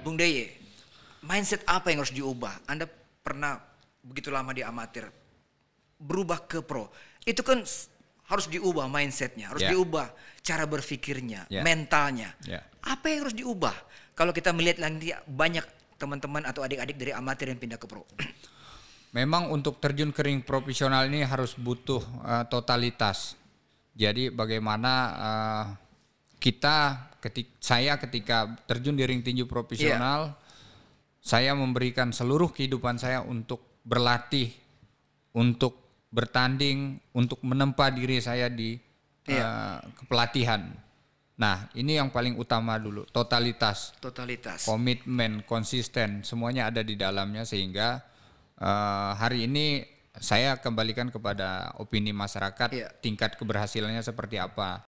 Bung Daye, mindset apa yang harus diubah? Anda pernah begitu lama di amatir, berubah ke pro. Itu kan harus diubah mindsetnya, harus yeah. diubah cara berpikirnya, yeah. mentalnya. Yeah. Apa yang harus diubah? Kalau kita melihat nanti banyak teman-teman atau adik-adik dari amatir yang pindah ke pro. Memang untuk terjun ke ring profesional ini harus butuh uh, totalitas. Jadi bagaimana uh, kita ketik saya ketika terjun di ring tinju profesional yeah. saya memberikan seluruh kehidupan saya untuk berlatih untuk bertanding untuk menempa diri saya di yeah. Iya. uh, kepelatihan nah ini yang paling utama dulu totalitas totalitas komitmen konsisten semuanya ada di dalamnya sehingga uh, hari ini saya kembalikan kepada opini masyarakat yeah. tingkat keberhasilannya seperti apa